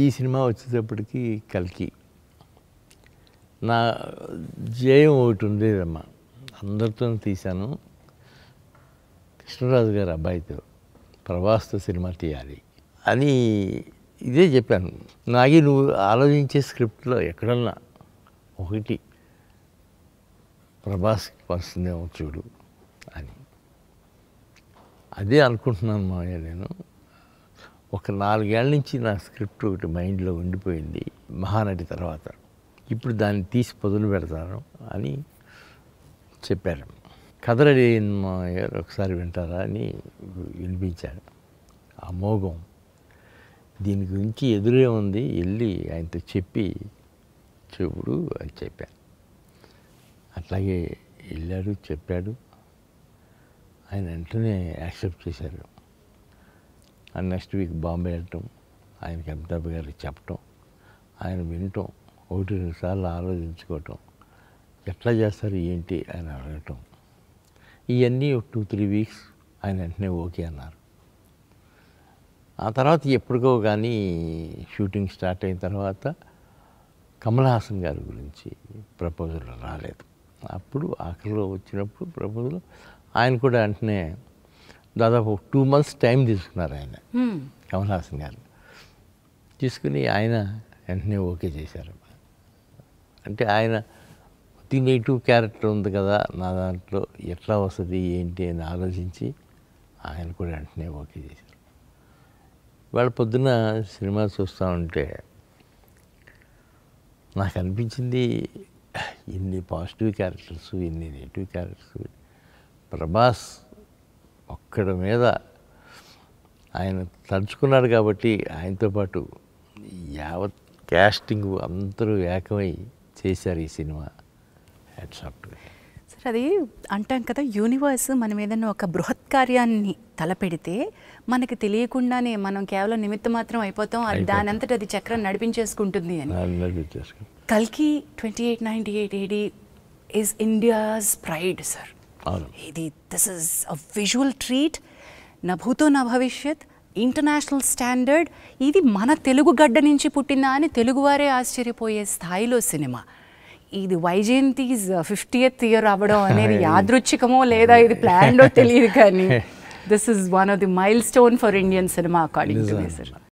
ఈ సినిమా వచ్చేటప్పటికి కల్కి నా జయం ఒకటి ఉండేదమ్మా అందరితో తీశాను కృష్ణరాజు గారు అబ్బాయితో ప్రభాస్తో సినిమా తీయాలి అని ఇదే చెప్పాను నాగి నువ్వు ఆలోచించే స్క్రిప్ట్లో ఎక్కడన్నా ఒకటి ప్రభాస్ వస్తుందేమో చూడు అని అదే అనుకుంటున్నాను మామయ్య నేను ఒక నాలుగేళ్ల నుంచి నా స్క్రిప్ట్ ఒకటి మైండ్లో ఉండిపోయింది మహానటి తర్వాత ఇప్పుడు దాన్ని తీసి పదులు పెడతాను అని చెప్పారు కథ రెడీ ఒకసారి వింటారా అని వినిపించాడు మోగం దీని గురించి ఎదురే ఉంది వెళ్ళి ఆయనతో చెప్పి చెప్పుడు అని చెప్పాను అట్లాగే వెళ్ళాడు చెప్పాడు ఆయన వెంటనే యాక్సెప్ట్ చేశారు అండ్ నెక్స్ట్ వీక్ బాంబే వెళ్ళటం ఆయనకి అమితాబ్ గారికి చెప్పటం ఆయన వినటం ఒకటి రెండు సార్లు ఆలోచించుకోవటం ఎట్లా చేస్తారు ఏంటి ఆయన అడగటం ఇవన్నీ ఒక టూ త్రీ వీక్స్ ఆయన వెంటనే ఓకే అన్నారు ఆ తర్వాత ఎప్పటికో కానీ షూటింగ్ స్టార్ట్ అయిన తర్వాత కమల్ హాసన్ గారి గురించి ప్రపోజల్ రాలేదు అప్పుడు ఆఖరిలో వచ్చినప్పుడు ప్రపోజల్ ఆయన కూడా వెంటనే దాదాపు టూ మంత్స్ టైం తీసుకున్నారు ఆయన కమల్ హాసన్ గారు తీసుకుని ఆయన వెంటనే ఓకే చేశారు అంటే ఆయన ది నెగిటివ్ క్యారెక్టర్ ఉంది కదా నా దాంట్లో ఎట్లా వస్తుంది ఏంటి అని ఆలోచించి ఆయన కూడా వెంటనే ఓకే చేశారు వాళ్ళ పొద్దున సినిమా చూస్తూ ఉంటే నాకు అనిపించింది ఇన్ని పాజిటివ్ క్యారెక్టర్స్ ఇన్ని నెగిటివ్ క్యారెక్టర్స్ ప్రభాస్ ఇక్కడ మీద ఆయన తలుచుకున్నారు కాబట్టి ఆయనతో పాటు యావత్ క్యాస్టింగ్ అందరూ ఏకమై చేశారు ఈ సినిమా సార్ అది అంటాం కదా యూనివర్స్ మనం ఏదైనా ఒక బృహత్ కార్యాన్ని తలపెడితే మనకి తెలియకుండానే మనం కేవలం నిమిత్తం మాత్రం అయిపోతాం దాని అంతటి అది చక్రం నడిపించేసుకుంటుంది అని కల్కి twenty eight ninety eight AD is India's pride sir ఇది this is a visual treat నభూతో నా భవిష్యత్ ఇంటర్నేషనల్ స్టాండర్డ్ ఇది మన తెలుగు గడ్డ నుంచి పుట్టిందా అని తెలుగువారే ఆశ్చర్యపోయే స్థాయిలో సినిమా ఇది వైజయంతిస్ ఫిఫ్టీయత్ ఇయర్ అవ్వడం అనేది యాదృచ్ఛికమో లేదా ఇది ప్లాన్డో తెలియదు కానీ this is one of the milestone for Indian cinema according to me sir